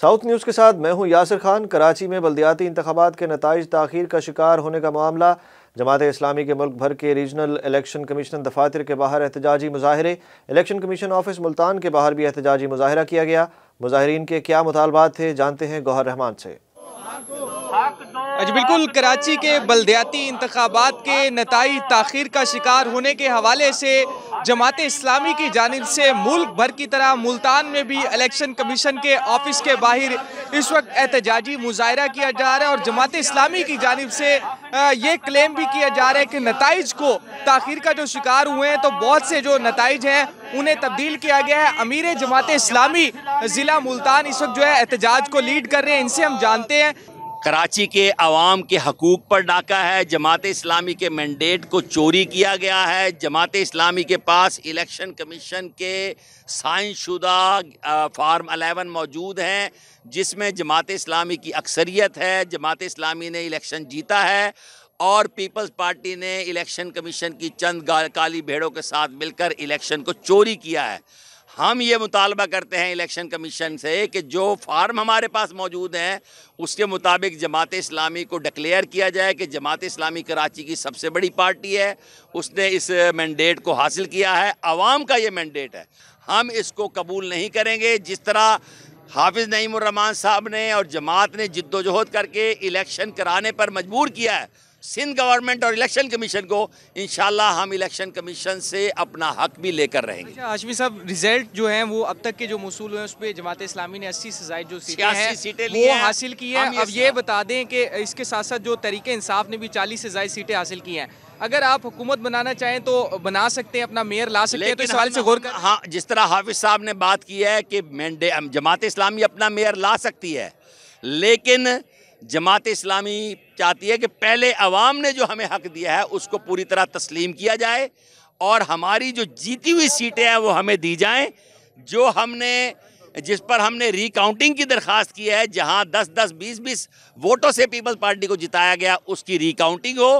south news के साथ मैं हूं यासिर खान कराची में बल्दियाती इंतबात के नतज तखिर का शिकार होने का मामला जमात इस्लामी के मुल्क भर के रीजनल इलेक्शन कमीशन दफातर के बाहर एहतजाजी मुजाहरे इलेक्शन कमीशन ऑफिस मुल्तान के बाहर भी एहतजाजी मुजाहरा किया गया मुजाहरीन के क्या मुतालबात थे जानते हैं गौहर रहमान से अच्छा बिल्कुल कराची के बलदयाती इंतबात के नतज तखिर का शिकार होने के हवाले से जमात इस्लामी की जानब से मुल्क भर की तरह मुल्तान में भी इलेक्शन कमीशन के ऑफिस के बाहर इस वक्त एहतजाजी मुजाहरा किया जा रहा है और जमात इस्लामी की जानब से ये क्लेम भी किया जा रहा है कि नतज को तखिर का जो शिकार हुए हैं तो बहुत से जो नतज हैं उन्हें तब्दील किया गया है अमीर जमात इस्लामी ज़िला मुल्तान इस वक्त जो है एहतजाज को लीड कर रहे हैं इनसे हम जानते हैं कराची के आवाम के हकूक़ पर डाका है जमात इस्लामी के मैंडेट को चोरी किया गया है जमात इस्लामी के पास इलेक्शन कमीशन के साइन फार्म अलेवन मौजूद हैं जिसमें जमात इस्लामी की अक्सरियत है जमात इस्लामी ने इलेक्शन जीता है और पीपल्स पार्टी ने इलेक्शन कमीशन की चंद काली भेड़ों के साथ मिलकर इलेक्शन को चोरी किया है हम ये मुतालबा करते हैं इलेक्शन कमीशन से कि जो फार्म हमारे पास मौजूद हैं उसके मुताबिक जमात इस्लामी को डिक्लेयर किया जाए कि जमात इस्लामी कराची की सबसे बड़ी पार्टी है उसने इस मैंडेट को हासिल किया है आवाम का ये मैंडेट है हम इसको कबूल नहीं करेंगे जिस तरह हाफिज़ नईमान साहब ने और जमात ने जिद्दोजहद करके इलेक्शन कराने पर मजबूर किया है सिंध गवर्नमेंट और इलेक्शन कमीशन को इन हम इलेक्शन कमीशन से अपना हक भी लेकर रहेंगे अच्छा, आशमी साहब रिजल्ट जो है वो अब तक के जो मसूल हैं उस पर जमात इस्लामी ने अस्सी से सजाई जो सीटें सीटें वो हासिल की है अब ये बता दें कि इसके साथ साथ जो तरीके इंसाफ ने भी चालीस से ज्यादा सीटें हासिल की हैं अगर आप हुकूमत बनाना चाहें तो बना सकते हैं अपना मेयर ला सकते हैं तो इस सवाल से गौर कर हाँ जिस तरह हाफिज साहब ने बात की है कि जमात इस्लामी अपना मेयर ला सकती है लेकिन जमात इस्लामी चाहती है कि पहले अवाम ने जो हमें हक दिया है उसको पूरी तरह तस्लीम किया जाए और हमारी जो जीती हुई सीटें हैं वो हमें दी जाएं जो हमने जिस पर हमने रिकाउंटिंग की दरखास्त की है जहां 10 10 20 20 वोटों से पीपल्स पार्टी को जिताया गया उसकी रिकाउंटिंग हो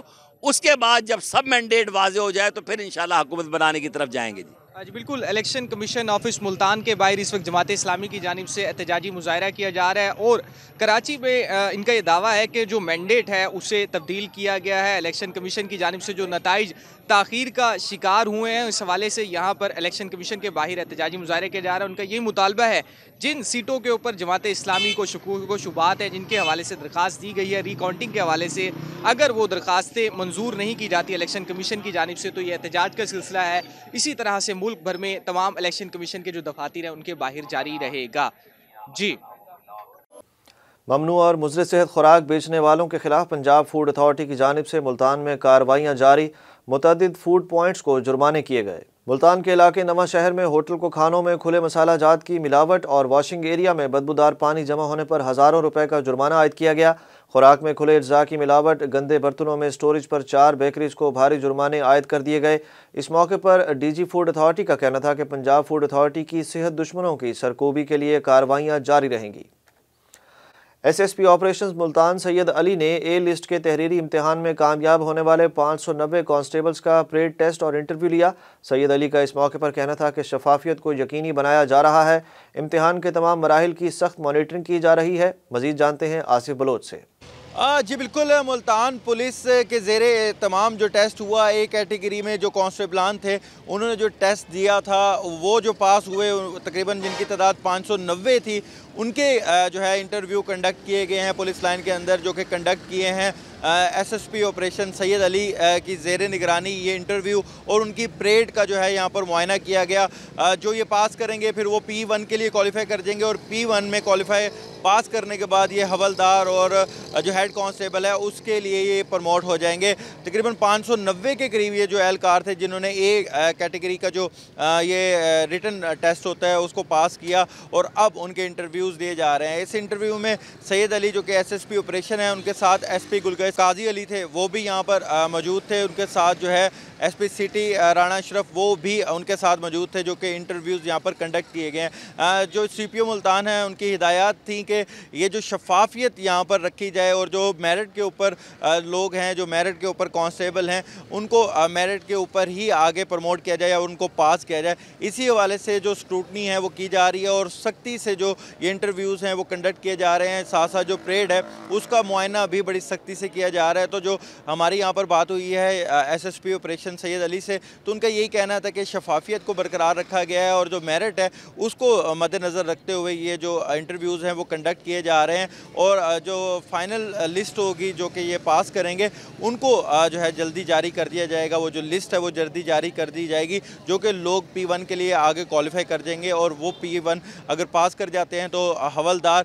उसके बाद जब सब मैंडेट वाजे हो जाए तो फिर इन हुकूमत बनाने की तरफ जाएंगे जी आज बिल्कुल इलेक्शन कमीशन ऑफिस मुल्तान के बाहर इस वक्त जमात इस्लामी की जानब से एहतजाजी मुजाहरा किया जा रहा है और कराची में इनका यह दावा है कि जो मैंडेट है उसे तब्दील किया गया है इलेक्शन कमीशन की जानब से जो नतज तखीर का शिकार हुए हैं इस हवाले से यहाँ पर इलेक्शन कमीशन के बाहर एहतजाजी मुजाहरे किया जा रहा है उनका ये मुतालबा है जिन सीटों के ऊपर जमात इस्लामी को शकूक को शुबात है जिनके हवाले से दरख्वास्त दी गई है रिकाउंटिंग के हवाले से अगर वो दरख्वास्तें मंजूर नहीं की जाती इलेक्शन कमीशन की जानब से तो ये एहतजाज का सिलसिला है इसी तरह से मुल्क भर में तमाम इलेक्शन कमीशन के जो दफातर हैं उनके बाहर जारी रहेगा जी ममनू और मुजर सेहत खुराक बेचने वालों के खिलाफ पंजाब फूड अथॉरिटी की जानब से मुल्तान में कार्रवाइयाँ जारी मुतद फूड पॉइंट्स को जुर्माने किए गए मुल्तान के इलाके नवा शहर में होटल को खानों में खुले मसाला जात की मिलावट और वॉशिंग एरिया में बदबूदार पानी जमा होने पर हज़ारों रुपए का जुर्माना आयद किया गया खुराक में खुले अज्जा की मिलावट गंदे बर्तनों में स्टोरेज पर चार बेकरीज को भारी जुर्माने आयद कर दिए गए इस मौके पर डीजी फूड अथॉरिटी का कहना था कि पंजाब फूड अथॉरिटी की सेहत दुश्मनों की सरकोबी के लिए कार्रवाइयाँ जारी रहेंगी S S P operation Multan Syed Ali ने ए लिस्ट के तहरीरी इम्तहान में कामयाब होने वाले पाँच सौ नब्बे कॉन्स्टेबल्स का परेड टेस्ट और इंटरव्यू लिया सैयद अली का इस मौके पर कहना था कि शफाफियत को यकीनी बनाया जा रहा है इम्तहान के तमाम मराहल की सख्त मॉनिटरिंग की जा रही है मजीद जानते हैं आसिफ बलोच से जी बिल्कुल मुल्तान पुलिस के ज़ेर तमाम जो टेस्ट हुआ ए कैटेगरी में जो कॉन्स्टेबलान थे उन्होंने जो टेस्ट दिया था वो जो पास हुए तकरीबन जिनकी तादाद पाँच सौ नब्बे थी उनके जो है इंटरव्यू कंडक्ट किए गए हैं पुलिस लाइन के अंदर जो कि कंडक्ट किए हैं S S P operation Syed Ali की जेर निगरानी ये इंटरव्यू और उनकी परेड का जो है यहाँ पर मुआयना किया गया जो ये पास करेंगे फिर वो पी वन के लिए क्वालिफाई कर देंगे और पी वन में क्वालिफाई पास करने के बाद ये हवलदार और जो हेड कांस्टेबल है उसके लिए ये प्रमोट हो जाएंगे तकरीबन 590 के करीब ये जो एहलकार थे जिन्होंने ए कैटेगरी का जो ये रिटर्न टेस्ट होता है उसको पास किया और अब उनके इंटरव्यूज़ दिए जा रहे हैं इस इंटरव्यू में सैद अली जो कि एस पी ऑपरेशन है उनके साथ एस पी गुलगज काजी अली थे वो भी यहाँ पर मौजूद थे उनके साथ जो है SP city uh, Rana Ashraf वो भी उनके साथ मौजूद थे जो कि इंटरव्यूज़ यहाँ पर कंडक्ट किए गए हैं uh, जो सी पी ओ मुल्तान हैं उनकी हिदायत थी कि ये जो शफाफियत यहाँ पर रखी जाए और जो मेरिट के ऊपर uh, लोग हैं जो मेरिट के ऊपर कॉन्स्टेबल हैं उनको मेरिट के ऊपर ही आगे प्रमोट किया जाए और उनको पास किया जाए इसी हवाले से जो स्क्रूटनी है वो की जा रही है और सख्ती से जो ये इंटरव्यूज़ हैं वो कंडक्ट किए जा रहे हैं साथ साथ जो परेड है उसका मुआयना भी बड़ी सख्ती से किया जा रहा है तो जो हमारी यहाँ पर बात हुई है S S P operation election Saeed Ali से तो उनका यही कहना था कि शफाफियत को बरकरार रखा गया है और जो मेरिट है उसको मद्देनज़र रखते हुए ये जो इंटरव्यूज़ हैं वो कंडक्ट किए जा रहे हैं और जो फाइनल लिस्ट होगी जो कि ये पास करेंगे उनको जो है जल्दी जारी कर दिया जाएगा वो जो लिस्ट है वो जल्दी जारी कर दी जाएगी जो कि लोग पी वन के लिए आगे क्वालिफाई कर देंगे और वो पी वन अगर पास कर जाते हैं तो हवलदार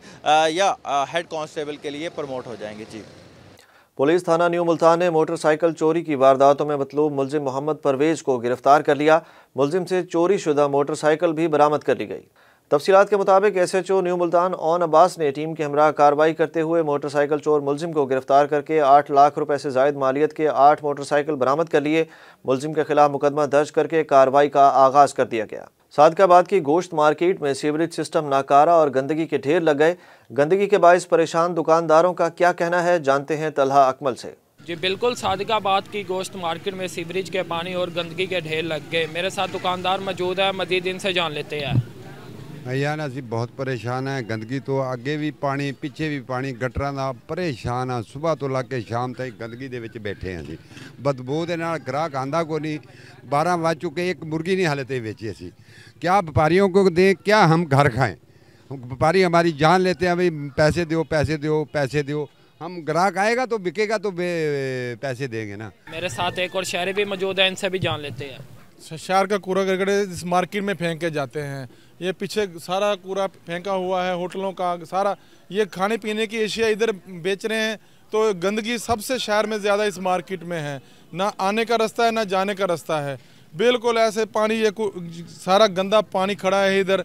या हेड कॉन्स्टेबल के लिए प्रमोट हो जाएंगे जी पुलिस थाना न्यू मुल्तान ने मोटरसाइकिल चोरी की वारदातों में मतलूब मुलजिम मोहम्मद परवेज को गिरफ्तार कर लिया मुलजिम से चोरी शुदा मोटरसाइकिल भी बरामद कर ली गई तफसीत के मुताबिक S H O new Multan Aon Abbas ने टीम के हमरा कार्रवाई करते हुए मोटरसाइकिल चोर मुलजिम को गिरफ्तार करके आठ लाख रुपए से जायद मालियत के आठ मोटरसाइकिल बरामद कर लिए मुलजिम के खिलाफ मुकदमा दर्ज करके कार्रवाई का आगाज़ कर दिया गया सादकाबाद की गोश्त मार्केट में सीवरेज सिस्टम नाकारा और गंदगी के ढेर लग गए गंदगी के बायस परेशान दुकानदारों का क्या कहना है जानते हैं तलहा अकमल से जी बिल्कुल सादिकाबाद की गोश्त मार्केट में सीवरेज के पानी और गंदगी के ढेर लग गए मेरे साथ दुकानदार मौजूद है मजीद इनसे जान लेते हैं ਯਾਰ ਜੀ ਬਹੁਤ ਪਰੇਸ਼ਾਨ ਹੈ ਗੰਦਗੀ ਤੋਂ ਅੱਗੇ ਵੀ ਪਾਣੀ ਪਿੱਛੇ ਵੀ ਪਾਣੀ ਗਟਰਾਂ ਦਾ ਪਰੇਸ਼ਾਨ ਆ ਸਵੇਰ ਤੋਂ ਲੱਗ ਕੇ ਸ਼ਾਮ ਤੱਕ ਗੰਦਗੀ ਦੇ ਵਿੱਚ ਬੈਠੇ ਆ ਜੀ ਬਦਬੂ ਦੇ ਨਾਲ ਗ੍ਰਾਹਕ ਆਂਦਾ ਕੋ ਨਹੀਂ 12 ਵਜ ਚੁੱਕੇ ਇੱਕ ਮੁਰਗੀ ਨਹੀਂ ਹਲੇ ਤੇ ਵੇਚੀ ਅਸੀਂ ਕਿਆ ਵਪਾਰੀਆਂ ਕੋ ਦੇ ਕਿਆ ਹਮ ਘਰ ਖਾਏ ਵਪਾਰੀ ਹਮਾਰੀ ਜਾਨ ਲੈਤੇ ਆ ਵੀ ਪੈਸੇ ਦਿਓ ਪੈਸੇ ਦਿਓ ਪੈਸੇ ਦਿਓ ਹਮ ਗ੍ਰਾਹਕ ਆਏਗਾ ਤੋ ਵਿਕੇਗਾ ਤੋ ਪੈਸੇ ਦੇਗੇ ਨਾ ਮੇਰੇ ਸਾਥ ਇੱਕ ਹੋਰ ਸ਼ਹਿਰੇ ਵੀ ਮੌਜੂਦ ਹੈ ਇਨਸੇ ਵੀ ਜਾਨ ਲੈਤੇ ਆ ਸ਼ਹਿਰ ਦਾ ਕੂੜਾ ਕਰਕੜੇ ਇਸ ਮਾਰਕੀਟ ਮੇ ਫੇਂਕ ਕੇ ਜਾਤੇ ਹੈ ये पीछे सारा कूड़ा फेंका हुआ है होटलों का सारा ये खाने पीने की एशिया इधर बेच रहे हैं तो गंदगी सबसे शहर में ज़्यादा इस मार्केट में है ना आने का रास्ता है ना जाने का रास्ता है बिल्कुल ऐसे पानी ये सारा गंदा पानी खड़ा है इधर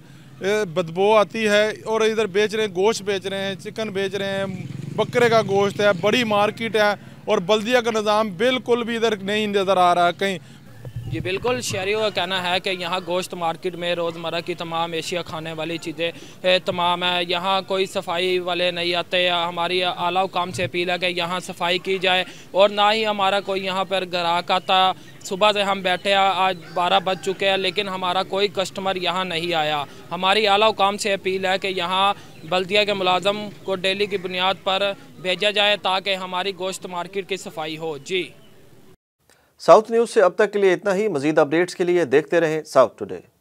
बदबू आती है और इधर बेच रहे हैं गोश्त बेच रहे हैं चिकन बेच रहे हैं बकरे का गोश्त है बड़ी मार्केट है और बल्दिया का निज़ाम बिल्कुल भी इधर नहीं नज़र आ रहा है कहीं जी बिल्कुल शहरी का कहना है कि यहाँ गोश्त मार्केट में रोज़मर्रा की तमाम एशिया खाने वाली चीज़ें तमाम है यहाँ कोई सफाई वाले नहीं आते हमारी आला काम से अपील है कि यहाँ सफाई की जाए और ना ही हमारा कोई यहाँ पर ग्राहक आता सुबह से हम बैठे हैं आज बारह बज चुके हैं लेकिन हमारा कोई कस्टमर यहाँ नहीं आया हमारी आला काम से अपील है कि यहाँ बल्दिया के मुलाजम को डेली की बुनियाद पर भेजा जाए ताकि हमारी गोश्त मार्केट की सफाई हो जी साउथ न्यूज़ से अब तक के लिए इतना ही मजीद अपडेट्स के लिए देखते रहें साउथ टुडे